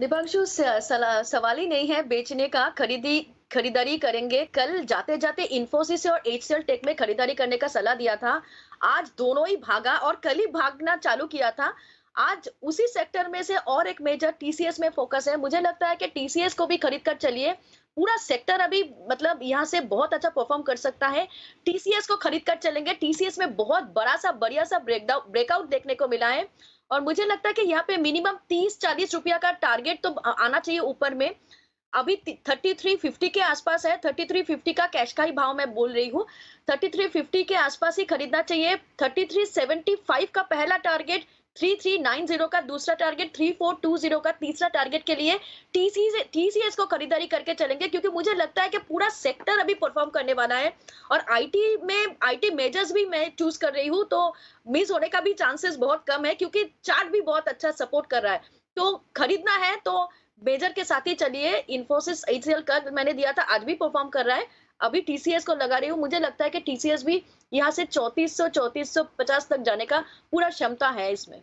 दीपांशु सवाल ही नहीं है बेचने का खरीदी खरीदारी करेंगे कल जाते जाते इन्फोसिस और एचसीएल टेक में खरीदारी करने का सलाह दिया था आज दोनों ही भागा और कल ही भागना चालू किया था आज उसी सेक्टर में से और एक मेजर टीसीएस में फोकस है मुझे लगता है कि टीसीएस को भी खरीद कर चलिए पूरा सेक्टर अभी मतलब यहाँ से बहुत अच्छा परफॉर्म कर सकता है टीसीएस को खरीद कर चलेंगे टीसीएस में बहुत बड़ा सा बढ़िया सा ब्रेकडाउन ब्रेकआउट देखने को मिला है और मुझे लगता है कि यहाँ पे मिनिमम तीस चालीस रुपया का टारगेट तो आना चाहिए ऊपर में अभी थर्टी थ्री फिफ्टी के आसपास है थर्टी थ्री फिफ्टी का कैश का ही भाव मैं बोल रही हूँ थर्टी थ्री फिफ्टी के आसपास ही खरीदना चाहिए थर्टी थ्री सेवेंटी फाइव का पहला टारगेट 3390 का दूसरा टारगेट 3420 का तीसरा टारगेट के लिए टीसी को खरीदारी करके चलेंगे क्योंकि मुझे लगता है कि पूरा सेक्टर अभी परफॉर्म करने वाला है और आईटी में आईटी मेजर्स भी मैं चूज कर रही हूँ तो मिस होने का भी चांसेस बहुत कम है क्योंकि चार्ट भी बहुत अच्छा सपोर्ट कर रहा है तो खरीदना है तो बेजर के साथ ही चलिए इन्फोसिस एच का मैंने दिया था आज भी परफॉर्म कर रहा है अभी टीसीएस को लगा रही हूँ मुझे लगता है कि टीसीएस भी यहाँ से चौंतीस सौ चौतीस सौ पचास तक जाने का पूरा क्षमता है इसमें